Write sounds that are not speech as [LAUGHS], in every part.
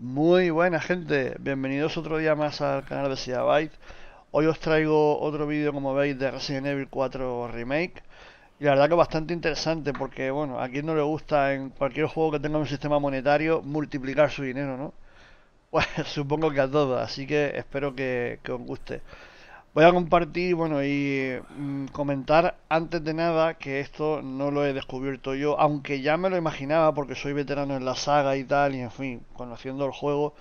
Muy buena gente, bienvenidos otro día más al canal de Seabyte. Hoy os traigo otro vídeo como veis de Resident Evil 4 Remake Y la verdad que bastante interesante porque bueno, a quien no le gusta en cualquier juego que tenga un sistema monetario multiplicar su dinero, ¿no? [LAUGHS] Pues supongo que a todos, así que espero que os guste Voy a compartir, bueno, y mm, comentar antes de nada que esto no lo he descubierto yo, aunque ya me lo imaginaba porque soy veterano en la saga y tal, y en fin, conociendo el juego,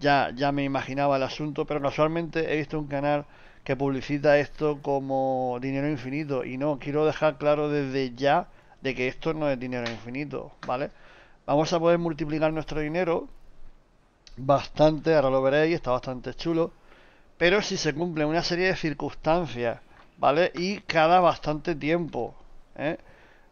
ya, ya me imaginaba el asunto, pero casualmente he visto un canal que publicita esto como dinero infinito, y no, quiero dejar claro desde ya de que esto no es dinero infinito, ¿vale? Vamos a poder multiplicar nuestro dinero bastante, ahora lo veréis, está bastante chulo pero si se cumple una serie de circunstancias, ¿vale? Y cada bastante tiempo. ¿eh?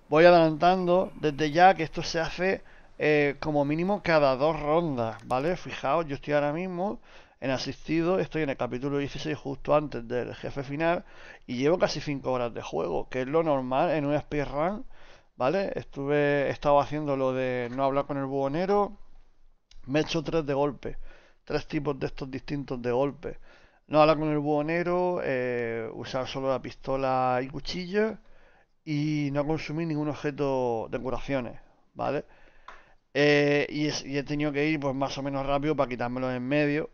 Voy adelantando desde ya que esto se hace eh, como mínimo cada dos rondas, ¿vale? Fijaos, yo estoy ahora mismo en asistido, estoy en el capítulo 16 justo antes del jefe final y llevo casi 5 horas de juego, que es lo normal en un speedrun, ¿vale? Estuve, he estado haciendo lo de no hablar con el buhonero, me he hecho 3 de golpe, tres tipos de estos distintos de golpe. No hablar con el buhonero, eh, usar solo la pistola y cuchillo y no consumir ningún objeto de curaciones, ¿vale? Eh, y, he tenido que ir pues más o menos rápido para los en medio.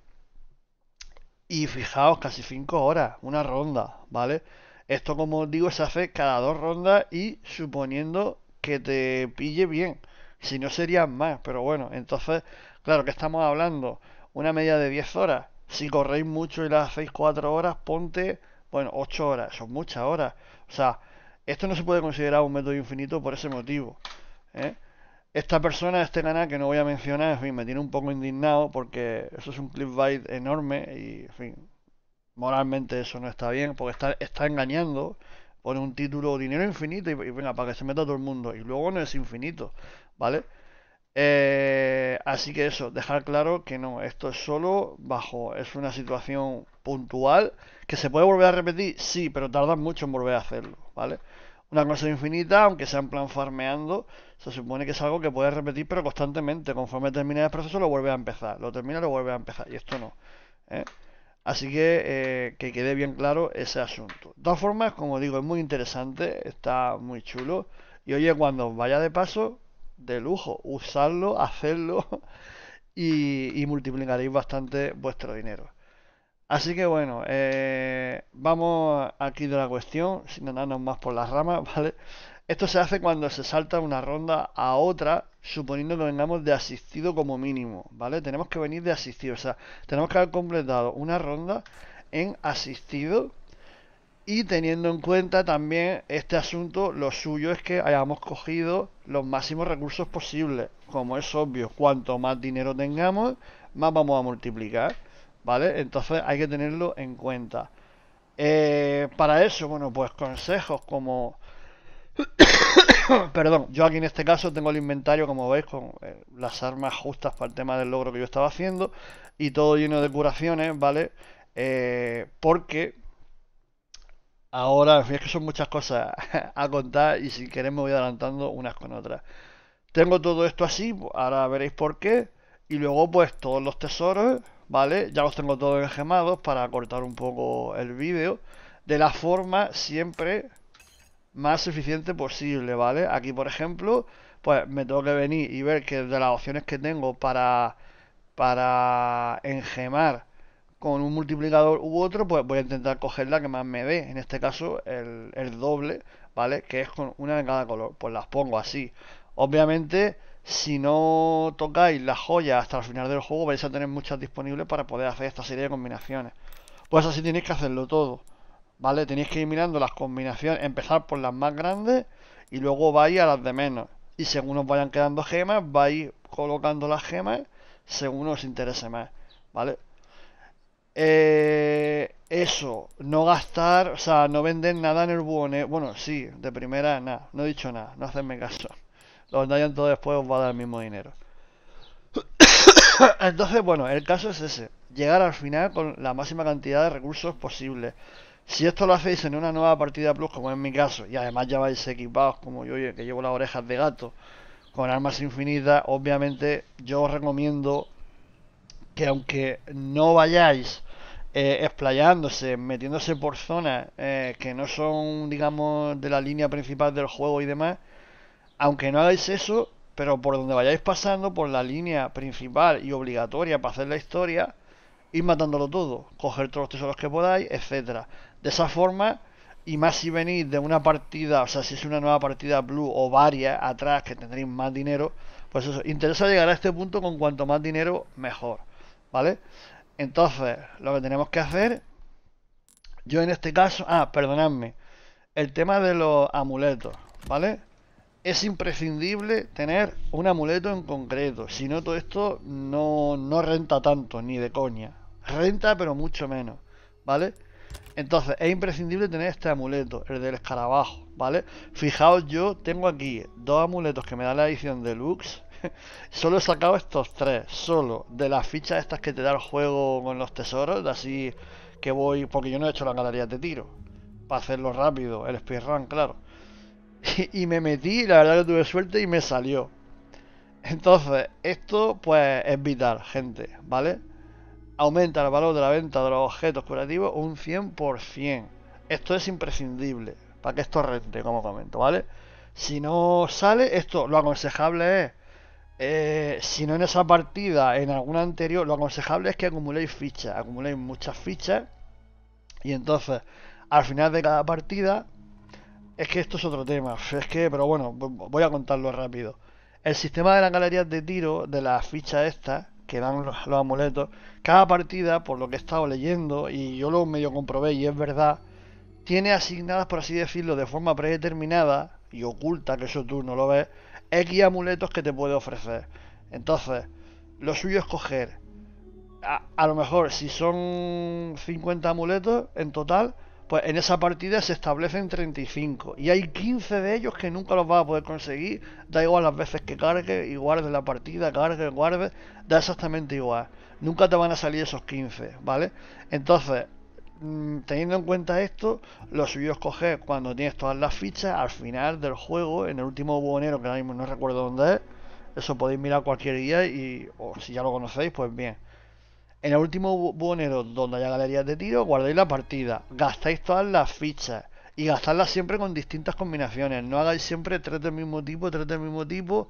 Y fijaos, casi 5 horas, una ronda, ¿vale? Esto como os digo se hace cada dos rondas y suponiendo que te pille bien. Si no serían más, pero bueno, entonces, claro que estamos hablando una media de 10 horas si corréis mucho y las hacéis 4 horas, ponte, bueno, 8 horas, son muchas horas. O sea, esto no se puede considerar un método infinito por ese motivo. ¿eh? Esta persona, este canal que no voy a mencionar, en fin, me tiene un poco indignado porque eso es un clickbait enorme y, en fin, moralmente eso no está bien porque está, engañando. por un título dinero infinito y, y venga, para que se meta todo el mundo. Y luego no es infinito, ¿vale? Eh, así que eso, dejar claro que no, esto es solo bajo, es una situación puntual que se puede volver a repetir, sí, pero tarda mucho en volver a hacerlo, ¿vale? Una cosa infinita, aunque sea en plan farmeando, se supone que es algo que puedes repetir, pero constantemente, conforme termina el proceso lo vuelve a empezar, lo termina lo vuelve a empezar, y esto no. ¿eh? Así que eh, que quede bien claro ese asunto. De todas formas, como digo, es muy interesante, está muy chulo, y oye, cuando vaya de paso, de lujo. usarlo, [LAUGHS] hacerlo y, multiplicaréis bastante vuestro dinero. Así que bueno, eh, vamos aquí de la cuestión, sin andarnos más por las ramas, [LAUGHS] ¿vale? Esto se hace cuando se salta una ronda a otra, suponiendo que vengamos de asistido como mínimo, ¿vale? Tenemos que venir de asistido, o sea, tenemos que haber completado una ronda en asistido y teniendo en cuenta también este asunto, lo suyo es que hayamos cogido los máximos recursos posibles. Como es obvio, cuanto más dinero tengamos, más vamos a multiplicar. ¿Vale? Entonces hay que tenerlo en cuenta. Eh, para eso, bueno, pues consejos como... [COUGHS] Perdón, yo aquí en este caso tengo el inventario, como veis, con eh, las armas justas para el tema del logro que yo estaba haciendo. Y todo lleno de curaciones, ¿vale? Eh, porque Ahora, es que son muchas cosas [LAUGHS] a contar y si queréis me voy adelantando unas con otras. Tengo todo esto así, ahora veréis por qué. Y luego pues todos los tesoros, ¿vale? Ya los tengo todos engemados para cortar un poco el vídeo. De la forma siempre más eficiente posible, ¿vale? Aquí por ejemplo, pues me tengo que venir y ver que de las opciones que tengo para, para engemar con un multiplicador u otro, pues voy a intentar coger la que más me dé, en este caso el, el doble, ¿vale? Que es con una de cada color, pues las pongo así. Obviamente, si no tocáis las joyas hasta el final del juego, vais a tener muchas disponibles para poder hacer esta serie de combinaciones. Pues así tenéis que hacerlo todo, ¿vale? Tenéis que ir mirando las combinaciones, empezar por las más grandes y luego vais a las de menos. Y según os vayan quedando gemas, vais colocando las gemas según os interese más, ¿vale? Eh, eso, no gastar, o sea, no vender nada en el buone. Eh, bueno, sí, de primera nada, no he dicho nada, no hacenme caso. Los hayan todo después os va a dar el mismo dinero. [COUGHS] Entonces, bueno, el caso es ese, llegar al final con la máxima cantidad de recursos posible. Si esto lo hacéis en una nueva partida plus, como en mi caso, y además ya vais equipados como yo, que llevo las orejas de gato, con armas infinitas, obviamente yo os recomiendo que aunque no vayáis eh, explayándose, metiéndose por zonas eh, que no son, digamos, de la línea principal del juego y demás. Aunque no hagáis eso, pero por donde vayáis pasando, por la línea principal y obligatoria para hacer la historia, ir matándolo todo, coger todos los tesoros que podáis, etcétera. De esa forma, y más si venís de una partida, o sea, si es una nueva partida blue o varias atrás que tendréis más dinero, pues eso, interesa llegar a este punto con cuanto más dinero mejor, ¿vale? Entonces, lo que tenemos que hacer, yo en este caso, ah, perdonadme, el tema de los amuletos, ¿vale? Es imprescindible tener un amuleto en concreto, si no todo esto no, no renta tanto, ni de coña. Renta, pero mucho menos, ¿vale? Entonces, es imprescindible tener este amuleto, el del escarabajo, ¿vale? Fijaos, yo tengo aquí dos amuletos que me da la edición deluxe, [LAUGHS] solo he sacado estos tres, solo. De las fichas estas que te da el juego con los tesoros, así que voy. Porque yo no he hecho la galería de tiro. Para hacerlo rápido, el speedrun, claro. Y, [LAUGHS] y me metí, la verdad que tuve suerte y me salió. Entonces, esto pues es vital, gente, ¿vale? Aumenta el valor de la venta de los objetos curativos un 100%. Esto es imprescindible para que esto rente, como comento, ¿vale? Si no sale, esto lo aconsejable es eh, si no en esa partida, en alguna anterior, lo aconsejable es que acumuléis fichas, acumuléis muchas fichas. Y entonces, al final de cada partida, es que esto es otro tema, es que, pero bueno, voy a contarlo rápido. El sistema de las galerías de tiro, de las fichas estas, que dan los, los amuletos, cada partida, por lo que he estado leyendo, y yo lo medio comprobé y es verdad, tiene asignadas, por así decirlo, de forma predeterminada y oculta, que eso tú no lo ves, X amuletos que te puede ofrecer. Entonces, lo suyo es coger. A, lo mejor, si son 50 amuletos en total, pues en esa partida se establecen 35. Y hay 15 de ellos que nunca los vas a poder conseguir. Da igual las veces que cargue y guarde la partida, cargue, guarde. Da exactamente igual. Nunca te van a salir esos 15, ¿vale? Entonces, Mm, teniendo en cuenta esto, lo suyo es coger cuando tienes todas las fichas al final del juego, en el último buhonero que mismo no recuerdo dónde es. Eso podéis mirar cualquier día y o si ya lo conocéis, pues bien. En el último buhonero donde haya galerías de tiro, guardáis la partida, gastáis todas las fichas y gastarlas siempre con distintas combinaciones. No hagáis siempre tres del mismo tipo, tres del mismo tipo.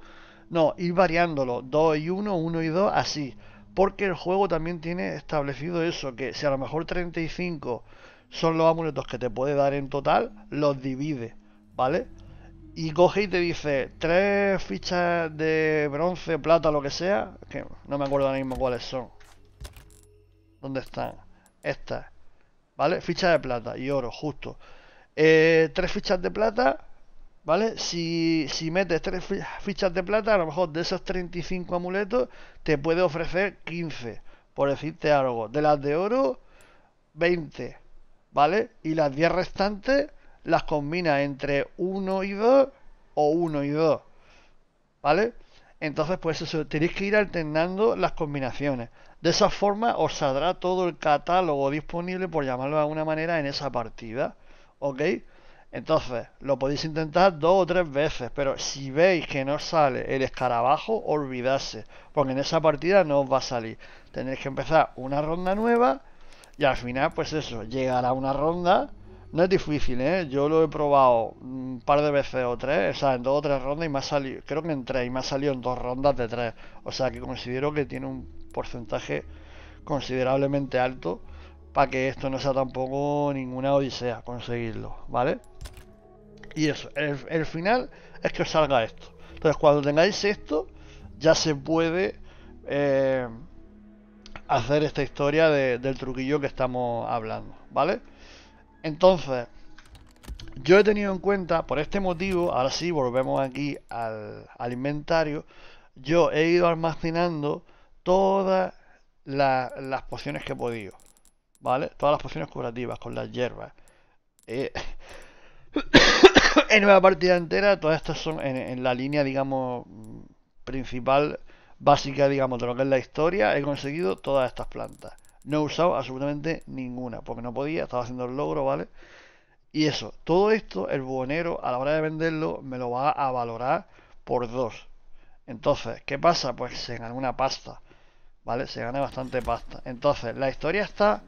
No, ir variándolo, dos y uno uno y dos así porque el juego también tiene establecido eso, que si a lo mejor 35 son los amuletos que te puede dar en total, los divide, ¿vale? Y coge y te dice tres fichas de bronce, plata, lo que sea, que no me acuerdo ahora mismo cuáles son. ¿Dónde están? Estas, ¿vale? Fichas de plata y oro, justo. Eh, tres fichas de plata ¿Vale? Si, metes tres fichas de plata, a lo mejor de esos 35 amuletos te puede ofrecer 15, por decirte algo. De las de oro, 20, ¿vale? Y las 10 restantes las combina entre 1 y 2 o 1 y 2, ¿vale? Entonces, pues eso, tenéis que ir alternando las combinaciones. De esa forma os saldrá todo el catálogo disponible, por llamarlo de alguna manera, en esa partida, ¿ok? Entonces, lo podéis intentar dos o tres veces, pero si veis que no sale el escarabajo, olvidarse, porque en esa partida no os va a salir. Tenéis que empezar una ronda nueva y al final, pues eso, llegará una ronda. No es difícil, ¿eh? Yo lo he probado un par de veces o tres, o sea, en dos o tres rondas y me ha salido, creo que en tres, y me ha salido en dos rondas de tres. O sea, que considero que tiene un porcentaje considerablemente alto que esto no sea tampoco ninguna odisea conseguirlo, ¿vale? Y eso, el, final es que os salga esto. Entonces, cuando tengáis esto, ya se puede eh, hacer esta historia del truquillo que estamos hablando, ¿vale? Entonces, yo he tenido en cuenta, por este motivo, ahora sí, volvemos aquí al, inventario, yo he ido almacenando todas las pociones que he podido. ¿vale? Todas las pociones curativas con las hierbas. Eh, [COUGHS] en una partida entera, todas estas son en, la línea, digamos, principal, básica, digamos, de lo que es la historia. He conseguido todas estas plantas. No he usado absolutamente ninguna, porque no podía, estaba haciendo el logro, ¿vale? Y eso, todo esto, el buhonero, a la hora de venderlo, me lo va a valorar por dos. Entonces, ¿qué pasa? Pues en alguna pasta. ¿Vale? Se gana bastante pasta. Entonces, la historia está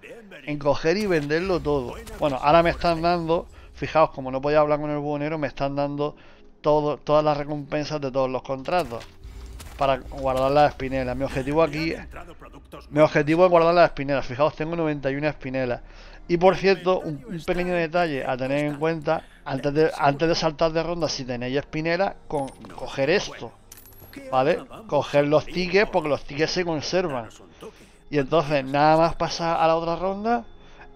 en coger y venderlo todo. Bueno, ahora me están dando, fijaos, como no podía hablar con el buhonero, me están dando todo, todas las recompensas de todos los contratos. Para guardar las espinelas. Mi objetivo aquí... Mi objetivo es guardar las espinelas. Fijaos, tengo 91 espinelas. Y por cierto, un, pequeño detalle a tener en cuenta. Antes de, antes de saltar de ronda, si tenéis espinelas, con, coger esto ¿Vale? Coger los tickets porque los tickets se conservan. Y entonces, nada más pasar a la otra ronda,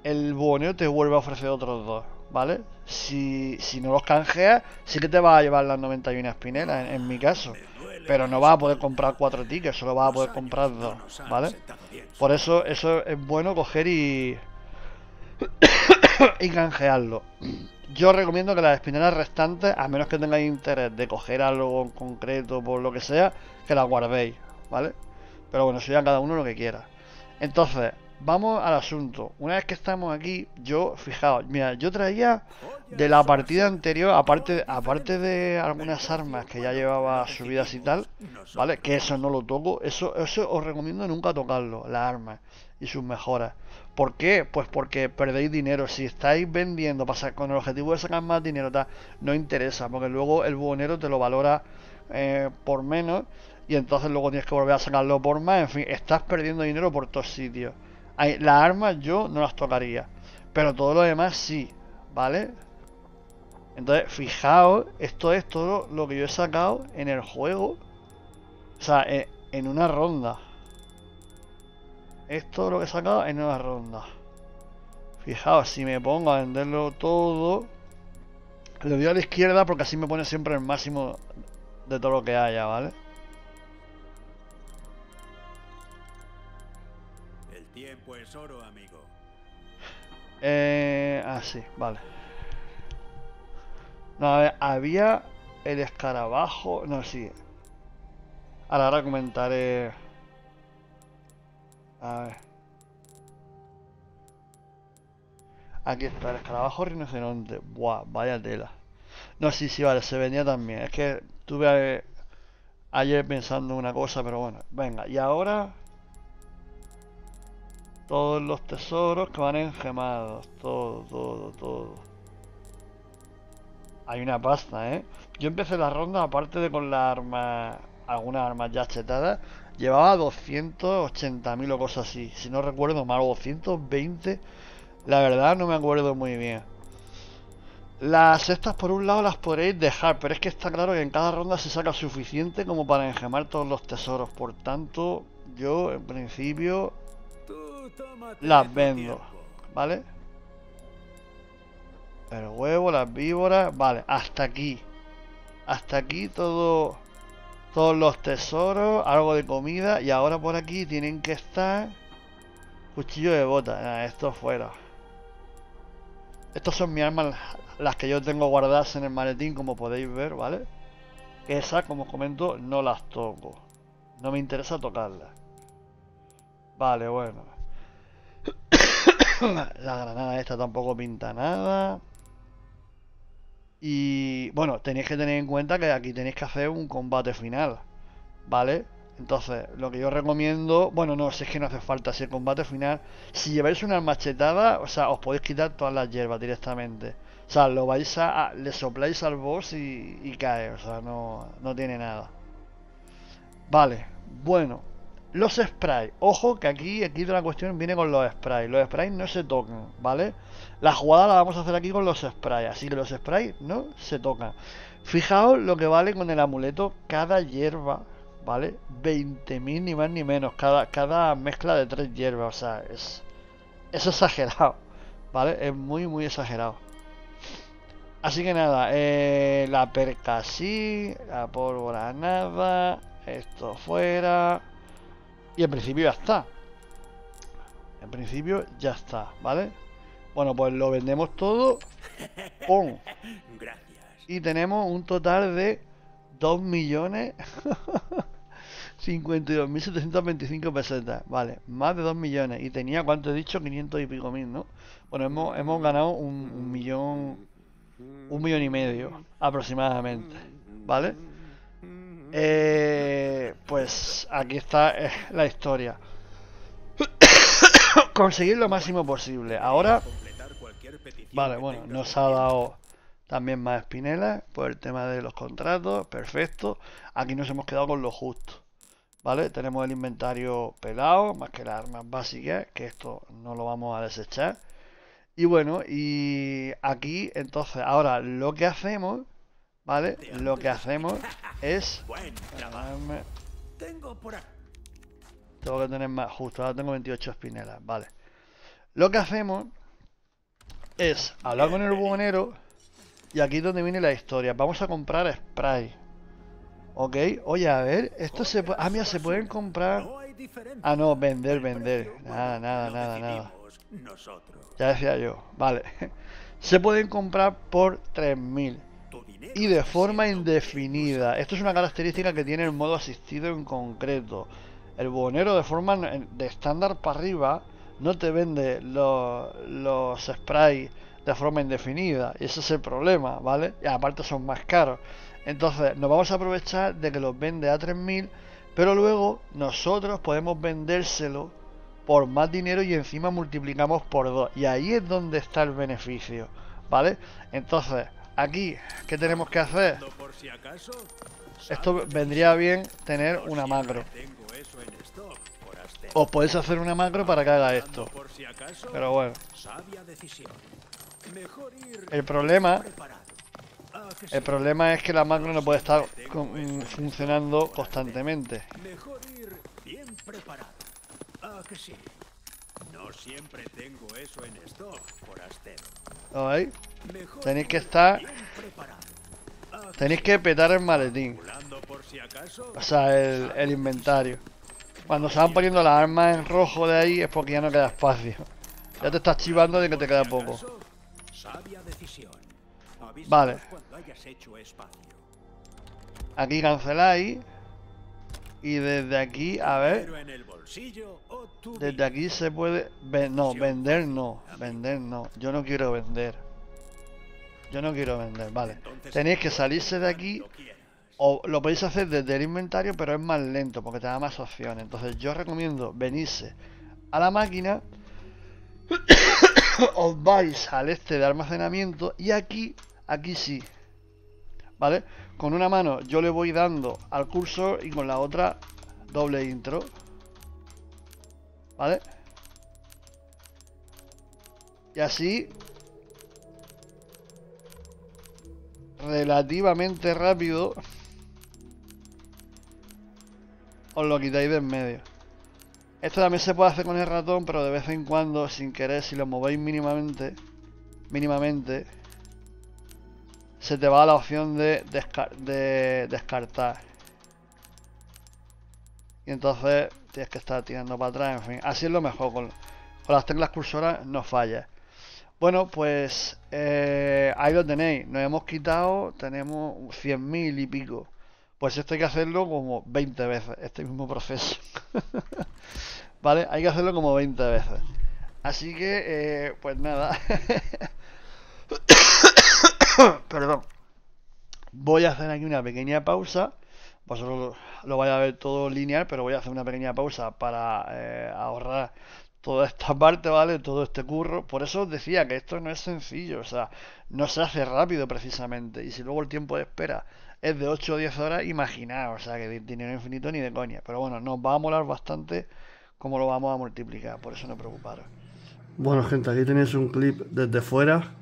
el boneo te vuelve a ofrecer otros dos, ¿vale? Si, no los canjeas, sí que te va a llevar las 91 espinelas, en, en mi caso. Pero no vas a poder comprar cuatro tickets, solo vas a poder comprar dos, ¿vale? Por eso, eso es bueno coger y [COUGHS] y canjearlo. Yo recomiendo que las espinelas restantes, a menos que tengáis interés de coger algo en concreto por lo que sea, que las guardéis, ¿vale? Pero bueno, a cada uno lo que quiera. Entonces, vamos al asunto. Una vez que estamos aquí, yo, fijaos, mira, yo traía de la partida anterior, aparte, aparte de algunas armas que ya llevaba subidas y tal, ¿vale? Que eso no lo toco, eso, eso os recomiendo nunca tocarlo, las armas y sus mejoras. ¿Por qué? Pues porque perdéis dinero. Si estáis vendiendo pasa, con el objetivo de sacar más dinero, no interesa, porque luego el buhonero te lo valora eh, por menos y entonces luego tienes que volver a sacarlo por más. En fin, estás perdiendo dinero por todos sitios. Las armas yo no las tocaría, pero todo lo demás sí, ¿vale? Entonces, fijaos, esto es todo lo que yo he sacado en el juego, o sea, eh, en una ronda. Esto lo que he sacado en nueva ronda. Fijaos, si me pongo a venderlo todo, lo doy a la izquierda porque así me pone siempre el máximo de todo lo que haya, ¿vale? El tiempo es oro, amigo. Eh, así, ah, vale. No, a ver, había el escarabajo. No, sí. Ahora, ahora comentaré. A ver. Aquí está el escarabajo rinoceronte. Buah, vaya tela. No, sí, sí, vale, se venía también. Es que tuve ayer pensando una cosa, pero bueno. Venga, y ahora... Todos los tesoros que van engemados. Todo, todo, todo. Hay una pasta, ¿eh? Yo empecé la ronda, aparte de con la arma... Algunas armas ya chetadas, llevaba 280.000 o cosas así. Si no recuerdo mal, 220. La verdad no me acuerdo muy bien. Las estas por un lado las podréis dejar, pero es que está claro que en cada ronda se saca suficiente como para engemar todos los tesoros. Por tanto, yo en principio las vendo, ¿vale? El huevo, las víboras, vale, hasta aquí. Hasta aquí todo todos los tesoros, algo de comida. Y ahora por aquí tienen que estar... cuchillos de bota. Nah, esto fuera. Estas son mis armas, las que yo tengo guardadas en el maletín, como podéis ver, ¿vale? Esas, como os comento, no las toco. No me interesa tocarlas. Vale, bueno. [COUGHS] La granada esta tampoco pinta nada. Y bueno, tenéis que tener en cuenta que aquí tenéis que hacer un combate final, ¿vale? Entonces, lo que yo recomiendo, bueno, no, si es que no hace falta hacer combate final, si lleváis una machetada, o sea, os podéis quitar todas las hierbas directamente. O sea, lo vais a, le sopláis al boss y, y cae, o sea, no, no tiene nada. Vale, bueno, los sprays. Ojo que aquí, aquí de la cuestión viene con los sprays. Los sprays no se tocan, ¿vale? La jugada la vamos a hacer aquí con los sprays. Así que los sprays no se tocan. Fijaos lo que vale con el amuleto cada hierba, ¿vale? 20.000 ni más ni menos. Cada, cada mezcla de tres hierbas. O sea, es, es exagerado, ¿vale? Es muy, muy exagerado. Así que nada, eh, la perca sí, la pólvora nada, esto fuera. Y en principio ya está. En principio ya está, ¿vale? Bueno, pues lo vendemos todo. ¡Pum! [LAUGHS] Gracias. Y tenemos un total de 2 millones... [LAUGHS] pesetas, vale, más de 2 millones. Y tenía, ¿cuánto he dicho? 500 y pico mil, ¿no? Bueno, hemos, hemos ganado un, un millón, un millón y medio aproximadamente, ¿vale? Eh, pues aquí está eh, la historia. [COUGHS] Conseguir lo máximo posible. Ahora... Vale, bueno, nos ha dado también más espinela por el tema de los contratos. Perfecto. Aquí nos hemos quedado con lo justo. ¿Vale? Tenemos el inventario pelado, más que las armas básicas, que esto no lo vamos a desechar. Y bueno, y aquí entonces, ahora lo que hacemos ¿Vale? Lo que hacemos es... [LAUGHS] Tengo por Tengo que tener más... Justo, ahora tengo 28 espinelas. Vale. Lo que hacemos es hablar con el buhonero y aquí es donde viene la historia. Vamos a comprar spray. ¿Ok? Oye, a ver, esto se puede... Ah, mira, se pueden comprar... Ah, no, vender, vender. Nada, nada, nada, nada. Ya decía yo. Vale. [LAUGHS] Se pueden comprar por 3.000 y de forma indefinida. Esto es una característica que tiene el modo asistido en concreto. El buhonero de forma de estándar para arriba no te vende los, los de forma indefinida. Y ese es el problema, ¿vale? Y aparte son más caros. Entonces nos vamos a aprovechar de que los vende a 3.000, pero luego nosotros podemos vendérselo por más dinero y encima multiplicamos por 2. Y ahí es donde está el beneficio, ¿vale? Entonces, Aquí, ¿qué tenemos que hacer? Esto vendría bien tener una macro. O podéis hacer una macro para que haga esto. Pero bueno. El problema... Ah, el problema es que la macro no puede estar mm, funcionando constantemente. Mejor ir bien preparado. Ah, Siempre tengo eso en stock, por Tenéis que estar... Tenéis que petar el maletín. O sea, el, el inventario. Cuando se van poniendo las armas en rojo de ahí es porque ya no queda espacio. Ya te estás chivando de que te queda poco. Vale. Aquí canceláis. Y desde aquí, a ver. Desde aquí se puede. no, vender no. Vender no. Yo no quiero vender. Yo no quiero vender, vale. Tenéis que salirse de aquí. O lo podéis hacer desde el inventario, pero es más lento porque te da más opciones. Entonces yo recomiendo venirse a la máquina. [COUGHS] os vais al este de almacenamiento. Y aquí, aquí sí. ¿Vale? con una mano yo le voy dando al cursor y con la otra doble intro. ¿Vale? Y así, relativamente rápido, os lo quitáis de en medio. Esto también se puede hacer con el ratón, pero de vez en cuando, sin querer, si lo movéis mínimamente, mínimamente, se te va la opción de, descartar. Y entonces tienes que estar tirando para atrás, en fin. Así es lo mejor, con, las teclas cursoras no falla. Bueno, pues eh, ahí lo tenéis. Nos hemos quitado, tenemos 100.000 y pico. Pues esto hay que hacerlo como 20 veces, este mismo proceso. [LAUGHS] ¿Vale? Hay que hacerlo como 20 veces. Así que, eh, pues nada. [LAUGHS] [COUGHS] Perdón. Voy a hacer aquí una pequeña pausa. Vosotros lo vais a ver todo lineal, pero voy a hacer una pequeña pausa para eh, ahorrar toda esta [LAUGHS] parte, ¿vale? Todo este curro. Por eso os decía que esto no es sencillo, o sea, no se hace rápido precisamente. Y si luego el tiempo de espera es de 8 o 10 horas, imaginaos, o sea, que dinero infinito ni de coña. Pero bueno, nos va a molar bastante cómo lo vamos a multiplicar, por eso no preocuparos. Bueno, gente, aquí tenéis un clip desde fuera [LAUGHS]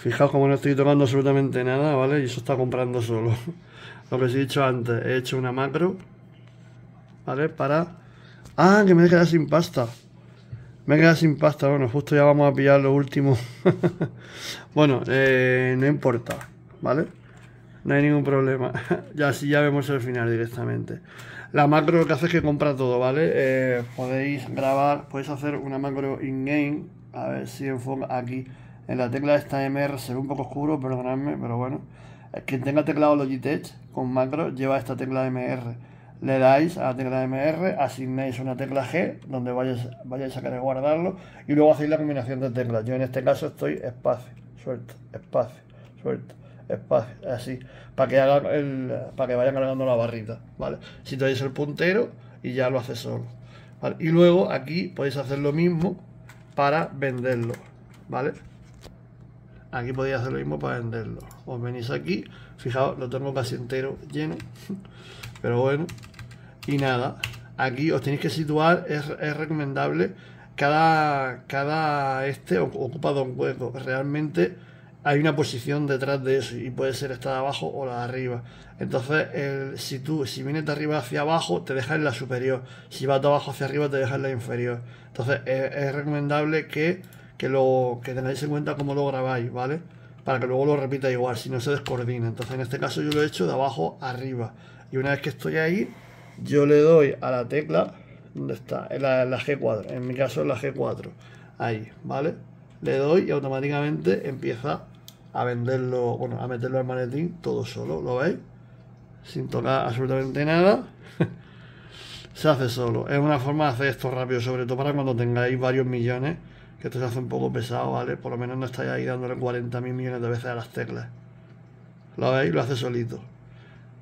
Fijaos como no estoy tocando absolutamente nada, ¿vale? Y eso está comprando solo. [LAUGHS] Lo que os he dicho antes, he hecho una macro, ¿vale? Para... ¡Ah, que me he quedado sin pasta! Me he quedado sin pasta, bueno, justo ya vamos a pillar lo último. [LAUGHS] bueno, eh, no importa, ¿vale? No hay ningún problema. [LAUGHS] ya así ya vemos el final directamente. La macro lo que hace es que compra todo, ¿vale? Eh, podéis grabar, podéis hacer una macro in-game. A ver si en enfoca aquí en la tecla esta MR se ve un poco oscuro, perdonadme, pero bueno. Eh, quien tenga teclado Logitech con macro lleva esta tecla MR. Le dais a la tecla MR, asignáis una tecla G donde vayáis, vayáis a querer guardarlo y luego hacéis la combinación de teclas. Yo en este caso estoy espacio, suelto, espacio, suelto, espacio, así, para que, haga el, para que vaya cargando la barrita. ¿vale? Si tenéis el puntero y ya lo hace solo. Y luego aquí podéis hacer lo mismo para venderlo. ¿Vale? Aquí podéis hacer lo mismo para venderlo. Os venís aquí, fijaos, lo tengo casi entero lleno, [LAUGHS] pero bueno. Y nada, aquí os tenéis que situar, es, recomendable, cada, cada este ocupa dos huecos. Realmente hay una posición detrás de eso y puede ser esta de abajo o la de arriba. Entonces, el, si tú, si vienes de arriba hacia abajo, te dejas en la superior. Si vas de abajo hacia arriba, te dejas en la inferior. Entonces, es recomendable que que lo que tengáis en cuenta cómo lo grabáis, ¿vale? Para que luego lo repita igual, si no se descoordina. Entonces en este caso yo lo he hecho de abajo arriba. Y una vez que estoy ahí, yo le doy a la tecla, ¿dónde está? En la, G4, en mi caso es la G4. Ahí, ¿vale? Le doy y automáticamente empieza a venderlo, bueno, a meterlo al maletín todo solo, ¿lo veis? Sin tocar absolutamente nada. [LAUGHS] se hace solo. Es una forma de hacer esto rápido, sobre todo para cuando tengáis varios millones que esto se hace un poco pesado, ¿vale? Por lo menos no estáis ahí dándole 40 mil millones de veces a las teclas. ¿Lo veis? Lo hace solito.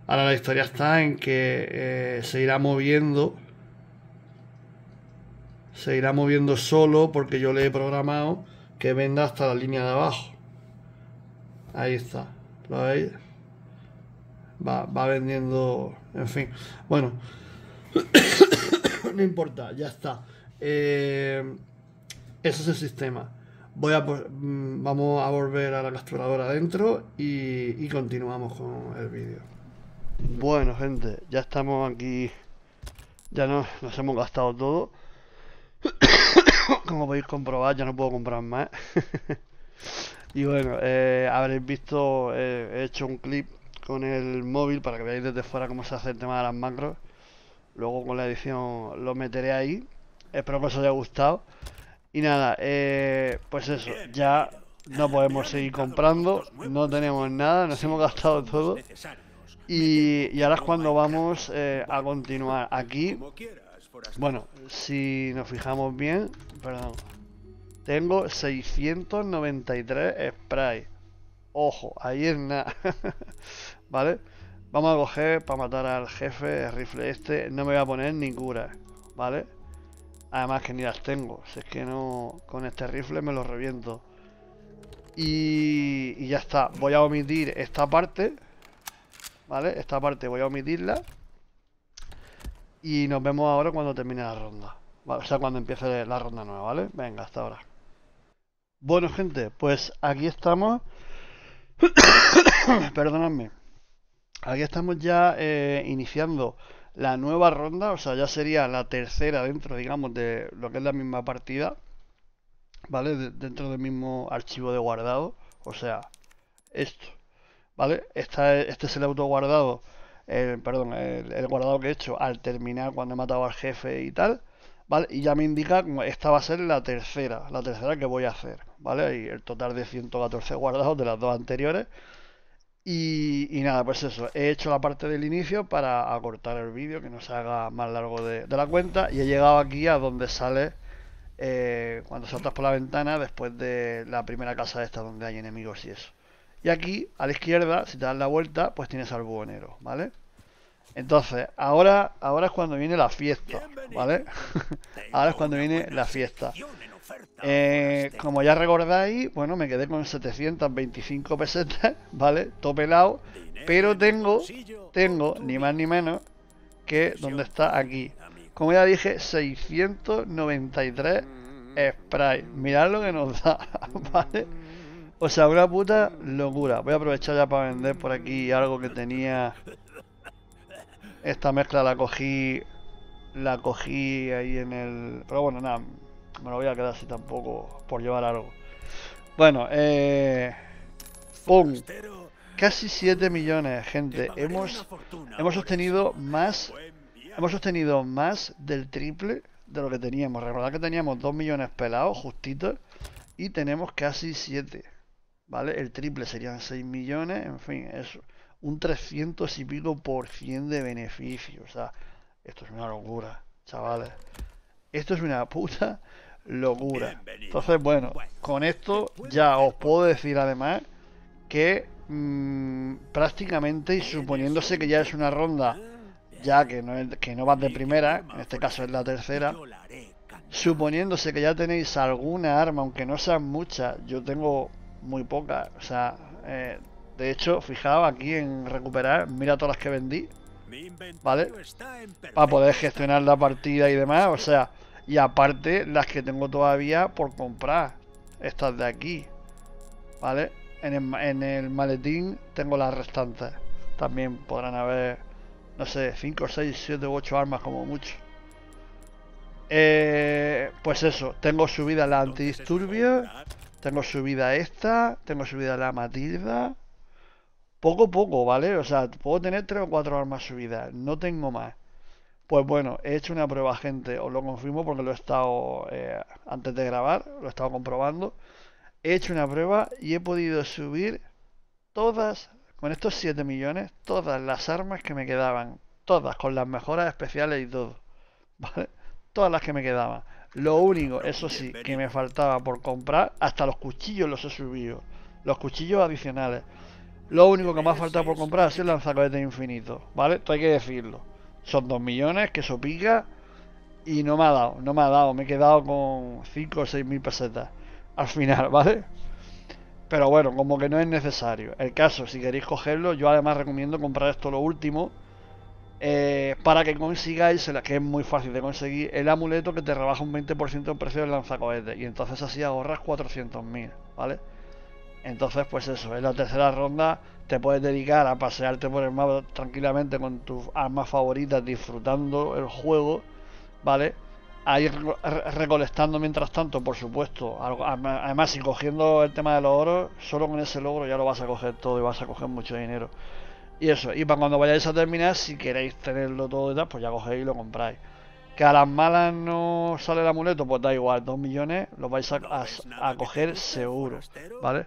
Ahora la historia está en que eh, se irá moviendo. Se irá moviendo solo porque yo le he programado que venda hasta la línea de abajo. Ahí está. ¿Lo veis? Va, va vendiendo... En fin. Bueno. [COUGHS] no importa, ya está. Eh ese es el sistema. Voy mm, vamos a volver a la capturadora adentro y, continuamos con el vídeo. Bueno, gente, ya estamos aquí. Ya nos, hemos gastado todo. [COUGHS] Como podéis comprobar, ya no puedo comprar más. [LAUGHS] y bueno, eh, habréis visto, eh, he hecho un clip con el móvil para que veáis desde fuera cómo se hace el tema de las macros. Luego con la edición lo meteré ahí. Espero que os haya gustado. Y nada, eh, pues eso, ya no podemos seguir comprando, no tenemos nada, nos hemos gastado todo. Y, ahora es cuando vamos eh, a continuar aquí. Bueno, si nos fijamos bien, perdón, tengo 693 spray. Ojo, ahí es nada. [LAUGHS] ¿Vale? Vamos a coger para matar al jefe el rifle este. No me voy a poner ni cura. ¿Vale? Además que ni las tengo, si es que no... Con este rifle me lo reviento. Y, y ya está, voy a omitir esta parte. ¿Vale? Esta parte voy a omitirla. Y nos vemos ahora cuando termine la ronda. o sea, cuando empiece la ronda nueva, ¿vale? Venga, hasta ahora. Bueno, gente, pues aquí estamos. [COUGHS] Perdonadme. Aquí estamos ya eh, iniciando la nueva ronda, o sea, ya sería la tercera dentro, digamos, de lo que es la misma partida, ¿vale? dentro del mismo archivo de guardado, o sea, esto, ¿vale? este es el autoguardado, el, perdón, el, guardado que he hecho al terminar cuando he matado al jefe y tal, ¿vale? Y ya me indica, esta va a ser la tercera, la tercera que voy a hacer, ¿vale? Y el total de 114 guardados de las dos anteriores, y, nada, pues eso, he hecho la parte del inicio para acortar el vídeo, que no se haga más largo de, la cuenta, y he llegado aquí a donde sale eh, cuando saltas por la ventana después de la primera casa esta donde hay enemigos y eso. Y aquí, a la izquierda, si te das la vuelta, pues tienes al buhonero, ¿vale? Entonces, ahora, ahora es cuando viene la fiesta, ¿vale? [LAUGHS] ahora es cuando viene la fiesta. Eh, este como ya recordáis, bueno, me quedé con 725 pesetas, [LAUGHS] ¿vale? Topelado. Pero tengo, tengo, ni más ni menos, que donde está aquí. Como ya dije, 693 mm. sprays. Mirad lo que nos da, [LAUGHS] ¿vale? Mm. O sea, una puta locura. Voy a aprovechar ya para vender por aquí algo que tenía. Esta mezcla la cogí. La cogí ahí en el. Pero bueno, nada me lo voy a quedar así tampoco por llevar algo. Bueno, eh... ¡Pum! Casi 7 millones, gente. Hemos, hemos sostenido más... Hemos sostenido más del triple de lo que teníamos. Recordad que teníamos 2 millones pelados, justito Y tenemos casi 7. ¿Vale? El triple serían 6 millones. En fin, eso. Un 300 y pico por cien de beneficio. O sea, esto es una locura, chavales. Esto es una puta locura. Entonces, bueno, con esto ya os puedo decir además que mm, prácticamente y suponiéndose que ya es una ronda, ah, ya que no, es, que no vas de primera, en este caso es la tercera, suponiéndose que ya tenéis alguna arma, aunque no sean muchas, yo tengo muy pocas, o sea, eh, de hecho, fijaos aquí en recuperar, mira todas las que vendí, ¿vale? Para poder gestionar la partida y demás, o sea, y aparte las que tengo todavía por comprar. Estas de aquí. ¿Vale? En el, maletín tengo las restantes. También podrán haber, no sé, 5, 6, 7 u 8 armas como mucho. Eh, pues eso, tengo subida la antidisturbio tengo subida esta, tengo subida la Matilda. Poco a poco, ¿vale? O sea, puedo tener tres o cuatro armas subidas, no tengo más. Pues bueno, he hecho una prueba, gente, os lo confirmo porque lo he estado, eh, antes de grabar, lo he estado comprobando. He hecho una prueba y he podido subir todas, con estos 7 millones, todas las armas que me quedaban. Todas, con las mejoras especiales y todo. [LAUGHS] ¿Vale? Todas las que me quedaban. Lo único, eso sí, que me faltaba por comprar, hasta los cuchillos los he subido. Los cuchillos adicionales. Lo único que me ha faltado por comprar Es el lanzacohetes infinito, ¿vale? Esto hay que decirlo. Son 2 millones, que eso pica. Y no me ha dado, no me ha dado. Me he quedado con 5 o 6 mil pesetas al final, [LAUGHS] ¿vale? Pero bueno, como que no es necesario. El caso, si queréis cogerlo, yo además recomiendo comprar esto lo último. Eh, para que consigáis, que es muy fácil de conseguir, el amuleto que te rebaja un 20% el precio del lanzacohetes. Y entonces así ahorras 400.000, ¿vale? Entonces, pues eso, en la tercera ronda te puedes dedicar a pasearte por el mapa tranquilamente con tus armas favoritas, disfrutando el juego, ¿vale? A ir recolectando mientras tanto, por supuesto. Además, si cogiendo el tema de los oros, solo con ese logro ya lo vas a coger todo y vas a coger mucho dinero. Y eso, y para cuando vayáis a terminar, si queréis tenerlo todo y pues ya cogéis y lo compráis. Que a las malas no sale el amuleto, pues da igual, 2 millones los vais a, coger seguro, ¿vale?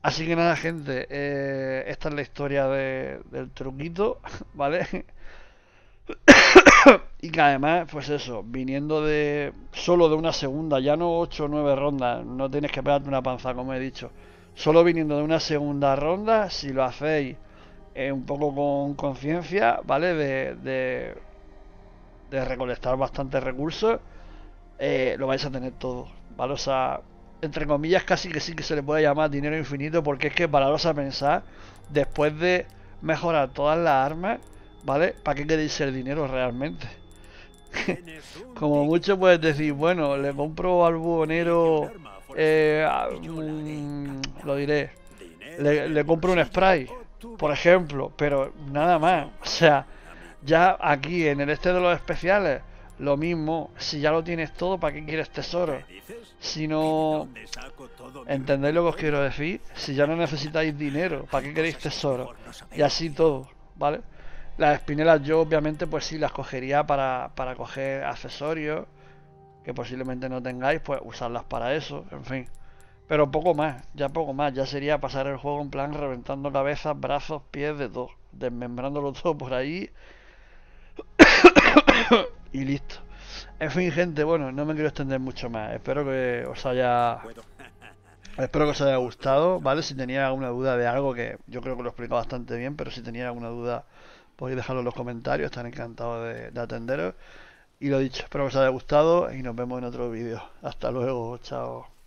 Así que nada, gente, eh, esta es la historia del truquito, [LAUGHS] ¿vale? [COUGHS] y que además, pues eso, viniendo de solo de una segunda, ya no 8 o 9 rondas, no tienes que pegarte una panza, como he dicho. Solo viniendo de una segunda ronda, si lo hacéis eh, un poco con conciencia, ¿vale? de de recolectar bastantes recursos, eh, lo vais a tener todo, ¿vale? entre comillas casi que sí que se le puede llamar dinero infinito porque es que es a pensar, después de mejorar todas las armas, ¿vale? ¿Para qué queréis el dinero realmente? [LAUGHS] Como mucho puedes decir, bueno, le compro al buhonero, eh, lo diré, le, le compro un spray, por ejemplo, pero nada más, o sea... Ya aquí, en el este de los especiales, lo mismo, si ya lo tienes todo, ¿para qué quieres tesoro? Si no... ¿Entendéis lo que os quiero decir? Si ya no necesitáis dinero, ¿para qué queréis tesoro? Y así todo, ¿vale? Las espinelas yo obviamente pues sí las cogería para, para coger accesorios que posiblemente no tengáis, pues usarlas para eso, en fin. Pero poco más, ya poco más, ya sería pasar el juego en plan reventando cabezas, brazos, pies, de todo, desmembrándolo todo por ahí [COUGHS] y listo. En fin, gente, bueno, no me quiero extender mucho más. Espero que os haya... [LAUGHS] Espero que os haya gustado, ¿vale? Si tenía alguna duda de algo, que yo creo que lo he explicado bastante bien, pero si tenía alguna duda, podéis dejarlo en los comentarios, estaré encantado de, de atenderos. Y lo dicho, espero que os haya gustado y nos vemos en otro vídeo. Hasta luego, chao.